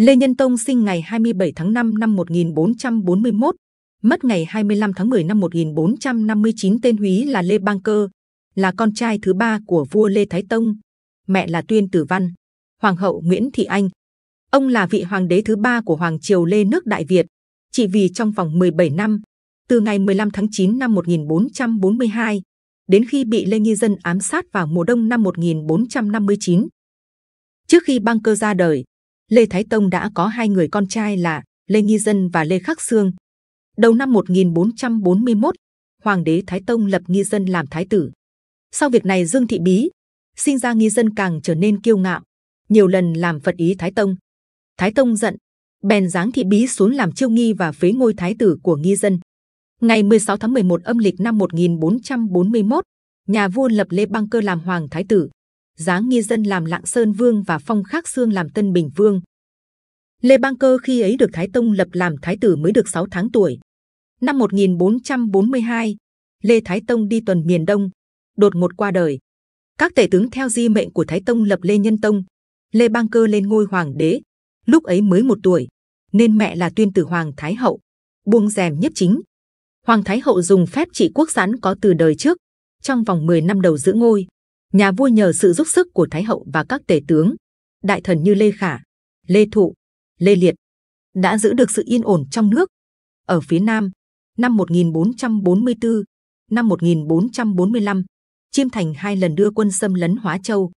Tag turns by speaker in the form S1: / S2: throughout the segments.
S1: Lê Nhân Tông sinh ngày 27 tháng 5 năm 1441, mất ngày 25 tháng 10 năm 1459 tên húy là Lê Bang Cơ, là con trai thứ ba của vua Lê Thái Tông, mẹ là Tuyên Tử Văn, hoàng hậu Nguyễn Thị Anh. Ông là vị hoàng đế thứ ba của hoàng triều Lê nước Đại Việt, chỉ vì trong vòng 17 năm, từ ngày 15 tháng 9 năm 1442 đến khi bị Lê Nghi Dân ám sát vào mùa đông năm 1459. Trước khi Bang Cơ ra đời, Lê Thái Tông đã có hai người con trai là Lê Nghi Dân và Lê Khắc Sương. Đầu năm 1441, Hoàng đế Thái Tông lập Nghi Dân làm thái tử. Sau việc này Dương Thị Bí sinh ra Nghi Dân càng trở nên kiêu ngạo, nhiều lần làm phật ý Thái Tông. Thái Tông giận, bèn giáng Thị Bí xuống làm chiêu nghi và phế ngôi thái tử của Nghi Dân. Ngày 16 tháng 11 âm lịch năm 1441, nhà vua lập Lê Bang Cơ làm hoàng thái tử giáng nghi dân làm lạng sơn vương và phong khắc xương làm tân bình vương lê bang cơ khi ấy được thái tông lập làm thái tử mới được 6 tháng tuổi năm 1442 lê thái tông đi tuần miền đông đột ngột qua đời các tể tướng theo di mệnh của thái tông lập lê nhân tông lê bang cơ lên ngôi hoàng đế lúc ấy mới một tuổi nên mẹ là tuyên tử hoàng thái hậu buông rèm nhất chính hoàng thái hậu dùng phép trị quốc sẵn có từ đời trước trong vòng 10 năm đầu giữ ngôi nhà vua nhờ sự giúp sức của thái hậu và các tể tướng đại thần như lê khả lê thụ lê liệt đã giữ được sự yên ổn trong nước ở phía nam năm 1444 năm 1445 chiêm thành hai lần đưa quân xâm lấn hóa châu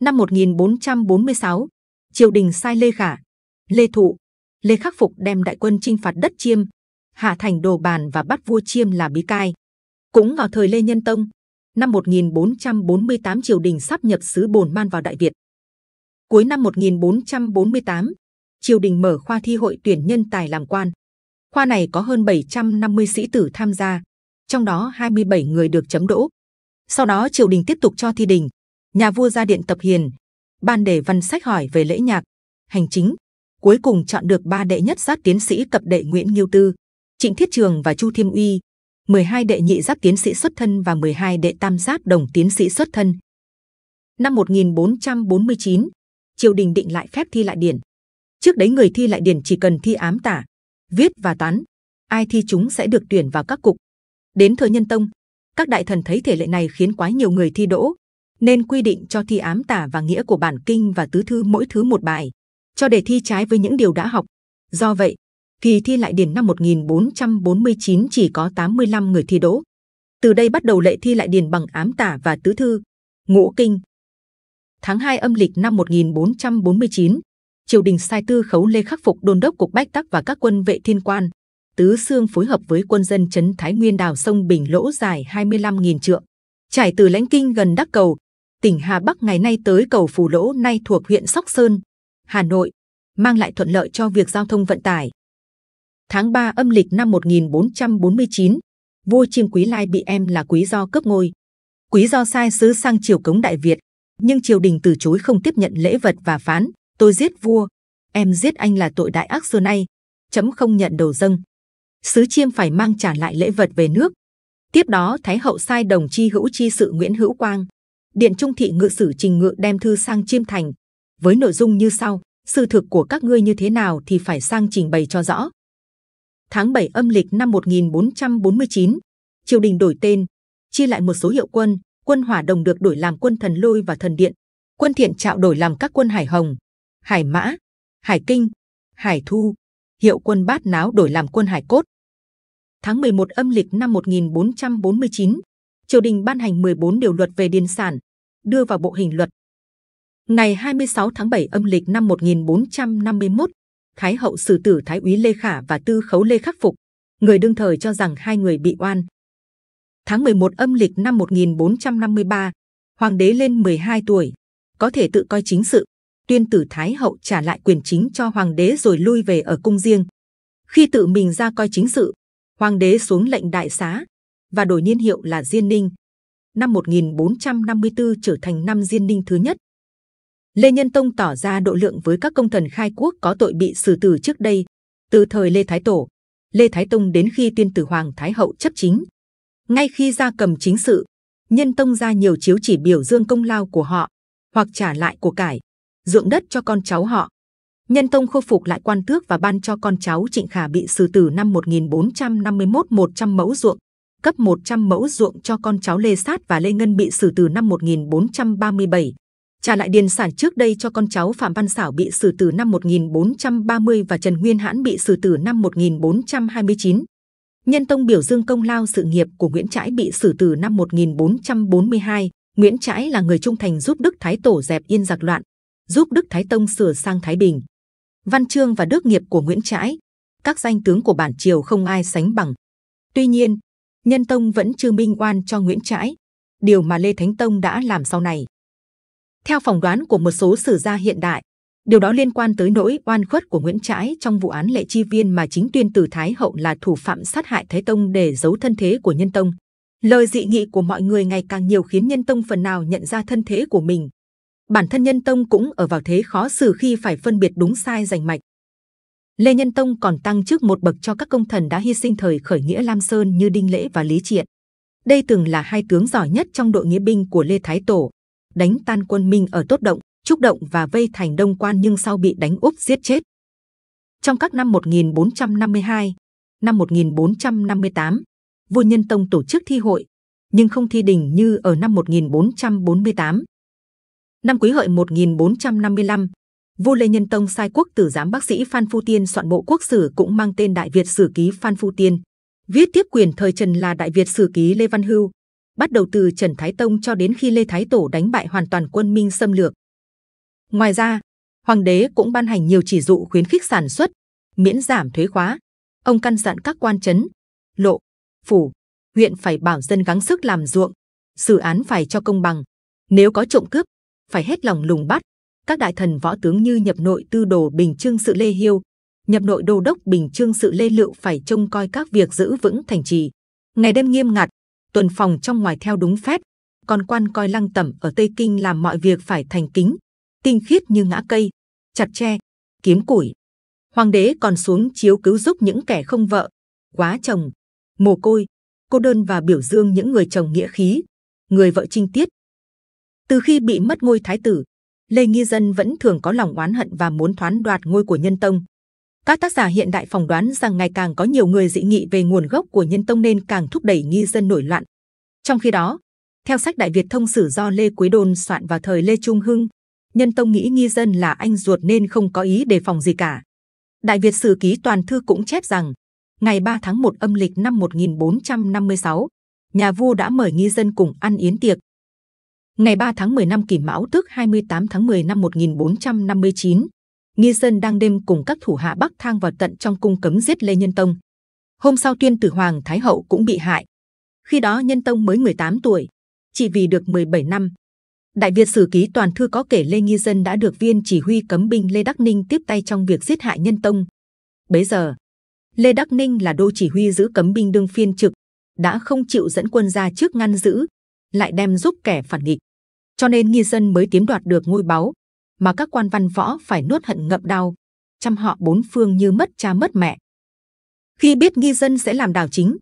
S1: năm 1446 triều đình sai lê khả lê thụ lê khắc phục đem đại quân chinh phạt đất chiêm hạ thành đồ bàn và bắt vua chiêm là bí cai cũng vào thời lê nhân tông năm 1448 triều đình sắp nhập sứ Bồn Man vào Đại Việt. Cuối năm 1448, triều đình mở khoa thi hội tuyển nhân tài làm quan. Khoa này có hơn 750 sĩ tử tham gia, trong đó 27 người được chấm đỗ. Sau đó triều đình tiếp tục cho thi đình. Nhà vua ra điện tập hiền, ban đề văn sách hỏi về lễ nhạc, hành chính. Cuối cùng chọn được ba đệ nhất sát tiến sĩ cập đệ Nguyễn Nghiêu Tư, Trịnh Thiết Trường và Chu Thiêm Uy 12 đệ nhị giáp tiến sĩ xuất thân và 12 đệ tam giáp đồng tiến sĩ xuất thân. Năm 1449, triều đình định lại phép thi lại điển. Trước đấy người thi lại điển chỉ cần thi ám tả, viết và toán, ai thi chúng sẽ được tuyển vào các cục. Đến thời Nhân Tông, các đại thần thấy thể lệ này khiến quá nhiều người thi đỗ, nên quy định cho thi ám tả và nghĩa của bản kinh và tứ thư mỗi thứ một bài, cho đề thi trái với những điều đã học. Do vậy, kỳ thi lại điển năm 1449 chỉ có 85 người thi đỗ. Từ đây bắt đầu lệ thi lại điển bằng ám tả và tứ thư, ngũ kinh. Tháng 2 âm lịch năm 1449, triều đình sai tư khấu lê khắc phục đôn đốc cục bách tắc và các quân vệ thiên quan, tứ xương phối hợp với quân dân chấn Thái Nguyên đào sông Bình lỗ dài 25.000 trượng, trải từ lãnh kinh gần đắc cầu, tỉnh Hà Bắc ngày nay tới cầu Phù Lỗ nay thuộc huyện Sóc Sơn, Hà Nội, mang lại thuận lợi cho việc giao thông vận tải tháng 3 âm lịch năm 1449, vua chiêm quý lai bị em là quý do cướp ngôi. Quý do sai sứ sang triều cống Đại Việt, nhưng triều đình từ chối không tiếp nhận lễ vật và phán: tôi giết vua, em giết anh là tội đại ác xưa nay, chấm không nhận đầu dâng. Sứ chiêm phải mang trả lại lễ vật về nước. Tiếp đó Thái hậu sai đồng chi hữu chi sự Nguyễn Hữu Quang, điện trung thị ngự sử trình ngự đem thư sang chiêm thành với nội dung như sau: sự thực của các ngươi như thế nào thì phải sang trình bày cho rõ tháng 7 âm lịch năm 1449, triều đình đổi tên, chia lại một số hiệu quân, quân hỏa đồng được đổi làm quân thần lôi và thần điện, quân thiện trạo đổi làm các quân hải hồng, hải mã, hải kinh, hải thu, hiệu quân bát náo đổi làm quân hải cốt. Tháng 11 âm lịch năm 1449, triều đình ban hành 14 điều luật về điền sản, đưa vào bộ hình luật. Ngày 26 tháng 7 âm lịch năm 1451, Thái hậu xử tử Thái úy Lê Khả và Tư khấu Lê Khắc Phục. Người đương thời cho rằng hai người bị oan. Tháng 11 âm lịch năm 1453, hoàng đế lên 12 tuổi, có thể tự coi chính sự. Tuyên tử Thái hậu trả lại quyền chính cho hoàng đế rồi lui về ở cung riêng. Khi tự mình ra coi chính sự, hoàng đế xuống lệnh đại xá và đổi niên hiệu là Diên Ninh. Năm 1454 trở thành năm Diên Ninh thứ nhất. Lê Nhân Tông tỏ ra độ lượng với các công thần khai quốc có tội bị xử tử trước đây. Từ thời Lê Thái Tổ, Lê Thái Tông đến khi Tiên Tử Hoàng Thái Hậu chấp chính, ngay khi ra cầm chính sự, Nhân Tông ra nhiều chiếu chỉ biểu dương công lao của họ, hoặc trả lại của cải, ruộng đất cho con cháu họ. Nhân Tông khôi phục lại quan tước và ban cho con cháu Trịnh Khả bị xử tử năm 1451 100 mẫu ruộng, cấp 100 mẫu ruộng cho con cháu Lê Sát và Lê Ngân bị xử tử năm 1437 trả lại điền sản trước đây cho con cháu Phạm Văn Sảo bị xử tử năm 1430 và Trần Nguyên Hãn bị xử tử năm 1429. Nhân tông biểu dương công lao sự nghiệp của Nguyễn Trãi bị xử tử năm 1442. Nguyễn Trãi là người trung thành giúp Đức Thái Tổ dẹp yên giặc loạn, giúp Đức Thái Tông sửa sang Thái Bình. Văn chương và đức nghiệp của Nguyễn Trãi, các danh tướng của bản triều không ai sánh bằng. Tuy nhiên, Nhân Tông vẫn chưa minh oan cho Nguyễn Trãi, điều mà Lê Thánh Tông đã làm sau này. Theo phỏng đoán của một số sử gia hiện đại, điều đó liên quan tới nỗi oan khuất của Nguyễn Trãi trong vụ án lệ chi viên mà chính tuyên tử Thái Hậu là thủ phạm sát hại Thế Tông để giấu thân thế của Nhân Tông. Lời dị nghị của mọi người ngày càng nhiều khiến Nhân Tông phần nào nhận ra thân thế của mình. Bản thân Nhân Tông cũng ở vào thế khó xử khi phải phân biệt đúng sai rành mạch. Lê Nhân Tông còn tăng trước một bậc cho các công thần đã hy sinh thời khởi nghĩa Lam Sơn như Đinh Lễ và Lý Triện. Đây từng là hai tướng giỏi nhất trong đội nghĩa binh của Lê Thái Tổ đánh tan quân Minh ở Tốt Động, Trúc Động và vây thành Đông Quan nhưng sau bị đánh úp giết chết. Trong các năm 1452, năm 1458, vua Nhân Tông tổ chức thi hội, nhưng không thi đình như ở năm 1448. Năm Quý Hợi 1455, vua Lê Nhân Tông sai quốc tử giám bác sĩ Phan Phu Tiên soạn bộ quốc sử cũng mang tên Đại Việt Sử Ký Phan Phu Tiên, viết tiếp quyền thời Trần là Đại Việt Sử Ký Lê Văn Hưu, bắt đầu từ Trần Thái Tông cho đến khi Lê Thái Tổ đánh bại hoàn toàn quân Minh xâm lược. Ngoài ra, hoàng đế cũng ban hành nhiều chỉ dụ khuyến khích sản xuất, miễn giảm thuế khóa. Ông căn dặn các quan chấn, lộ, phủ, huyện phải bảo dân gắng sức làm ruộng, xử án phải cho công bằng. Nếu có trộm cướp, phải hết lòng lùng bắt. Các đại thần võ tướng như nhập nội tư đồ bình trương sự lê hiêu, nhập nội đô đốc bình trương sự lê lựu phải trông coi các việc giữ vững thành trì, ngày đêm nghiêm ngặt tuần phòng trong ngoài theo đúng phép. Còn quan coi lăng tẩm ở Tây Kinh làm mọi việc phải thành kính, tinh khiết như ngã cây, chặt tre, kiếm củi. Hoàng đế còn xuống chiếu cứu giúp những kẻ không vợ, quá chồng, mồ côi, cô đơn và biểu dương những người chồng nghĩa khí, người vợ trinh tiết. Từ khi bị mất ngôi thái tử, Lê Nghi Dân vẫn thường có lòng oán hận và muốn thoán đoạt ngôi của Nhân Tông. Các tác giả hiện đại phỏng đoán rằng ngày càng có nhiều người dị nghị về nguồn gốc của nhân tông nên càng thúc đẩy nghi dân nổi loạn. Trong khi đó, theo sách Đại Việt thông sử do Lê Quý Đôn soạn vào thời Lê Trung Hưng, nhân tông nghĩ nghi dân là anh ruột nên không có ý đề phòng gì cả. Đại Việt sử ký toàn thư cũng chép rằng, ngày 3 tháng 1 âm lịch năm 1456, nhà vua đã mời nghi dân cùng ăn yến tiệc. Ngày 3 tháng 10 năm Kỷ Mão tức 28 tháng 10 năm 1459, nghi sơn đang đêm cùng các thủ hạ bắc thang vào tận trong cung cấm giết lê nhân tông hôm sau tuyên tử hoàng thái hậu cũng bị hại khi đó nhân tông mới 18 tuổi chỉ vì được 17 năm đại việt sử ký toàn thư có kể lê nghi dân đã được viên chỉ huy cấm binh lê đắc ninh tiếp tay trong việc giết hại nhân tông bấy giờ lê đắc ninh là đô chỉ huy giữ cấm binh đương phiên trực đã không chịu dẫn quân ra trước ngăn giữ lại đem giúp kẻ phản nghịch cho nên nghi dân mới tiến đoạt được ngôi báu mà các quan văn võ phải nuốt hận ngậm đau, chăm họ bốn phương như mất cha mất mẹ. Khi biết nghi dân sẽ làm đào chính,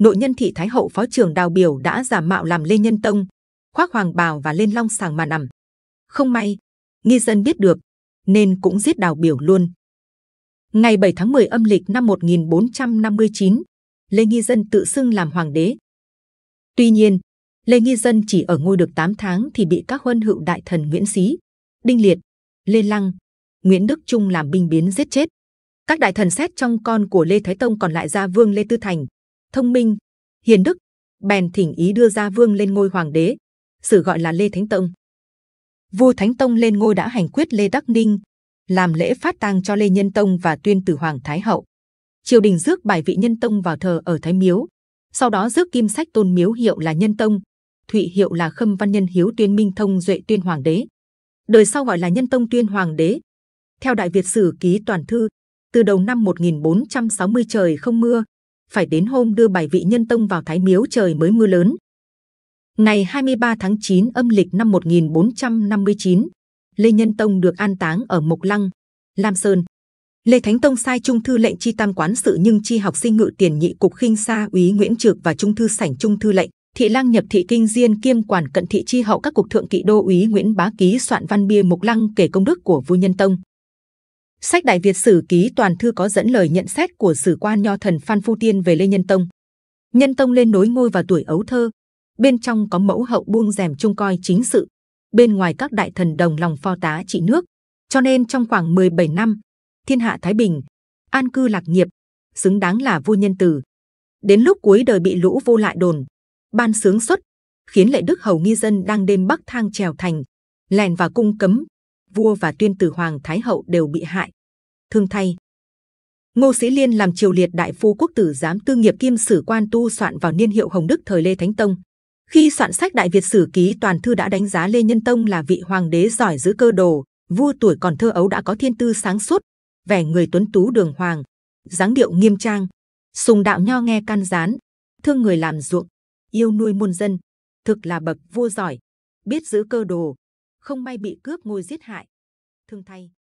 S1: nội nhân thị thái hậu phó trưởng đào biểu đã giả mạo làm lê nhân tông, khoác hoàng bào và lên long sàng mà nằm. Không may, nghi dân biết được nên cũng giết đào biểu luôn. Ngày 7 tháng 10 âm lịch năm 1459, Lê Nghi Dân tự xưng làm hoàng đế. Tuy nhiên, Lê Nghi Dân chỉ ở ngôi được 8 tháng thì bị các huân hữu đại thần Nguyễn Xí, Đinh Liệt, Lê Lăng, Nguyễn Đức Trung làm binh biến giết chết. Các đại thần xét trong con của Lê Thái Tông còn lại ra vương Lê Tư Thành, thông minh, hiền đức, bèn thỉnh ý đưa ra vương lên ngôi hoàng đế, sử gọi là Lê Thánh Tông. Vua Thánh Tông lên ngôi đã hành quyết Lê Đắc Ninh, làm lễ phát tang cho Lê Nhân Tông và tuyên tử hoàng Thái hậu. Triều đình rước bài vị Nhân Tông vào thờ ở Thái Miếu, sau đó rước kim sách tôn miếu hiệu là Nhân Tông, Thụy hiệu là Khâm Văn Nhân Hiếu Tuyên Minh Thông Duệ Tuyên Hoàng đế đời sau gọi là nhân tông tuyên hoàng đế theo đại việt sử ký toàn thư từ đầu năm 1460 trời không mưa phải đến hôm đưa bài vị nhân tông vào thái miếu trời mới mưa lớn ngày 23 tháng 9 âm lịch năm 1459 lê nhân tông được an táng ở mộc lăng lam sơn lê thánh tông sai trung thư lệnh chi tam quán sự nhưng chi học sinh ngự tiền nhị cục khinh xa úy nguyễn trực và trung thư sảnh trung thư lệnh thị lang nhập thị kinh diên kiêm quản cận thị chi hậu các cục thượng kỵ đô úy nguyễn bá ký soạn văn bia mục lăng kể công đức của vua nhân tông sách đại việt sử ký toàn thư có dẫn lời nhận xét của sử quan nho thần phan phu tiên về lê nhân tông nhân tông lên nối ngôi vào tuổi ấu thơ bên trong có mẫu hậu buông rèm trông coi chính sự bên ngoài các đại thần đồng lòng phò tá trị nước cho nên trong khoảng 17 năm thiên hạ thái bình an cư lạc nghiệp xứng đáng là vua nhân từ đến lúc cuối đời bị lũ vô lại đồn ban sướng xuất khiến lệ đức hầu nghi dân đang đêm bắc thang trèo thành lèn vào cung cấm vua và tuyên tử hoàng thái hậu đều bị hại thương thay ngô sĩ liên làm triều liệt đại phu quốc tử giám tư nghiệp kim sử quan tu soạn vào niên hiệu hồng đức thời lê thánh tông khi soạn sách đại việt sử ký toàn thư đã đánh giá lê nhân tông là vị hoàng đế giỏi giữ cơ đồ vua tuổi còn thơ ấu đã có thiên tư sáng suốt vẻ người tuấn tú đường hoàng dáng điệu nghiêm trang sùng đạo nho nghe can gián thương người làm ruộng yêu nuôi muôn dân, thực là bậc vua giỏi, biết giữ cơ đồ, không may bị cướp ngôi giết hại. Thương thay,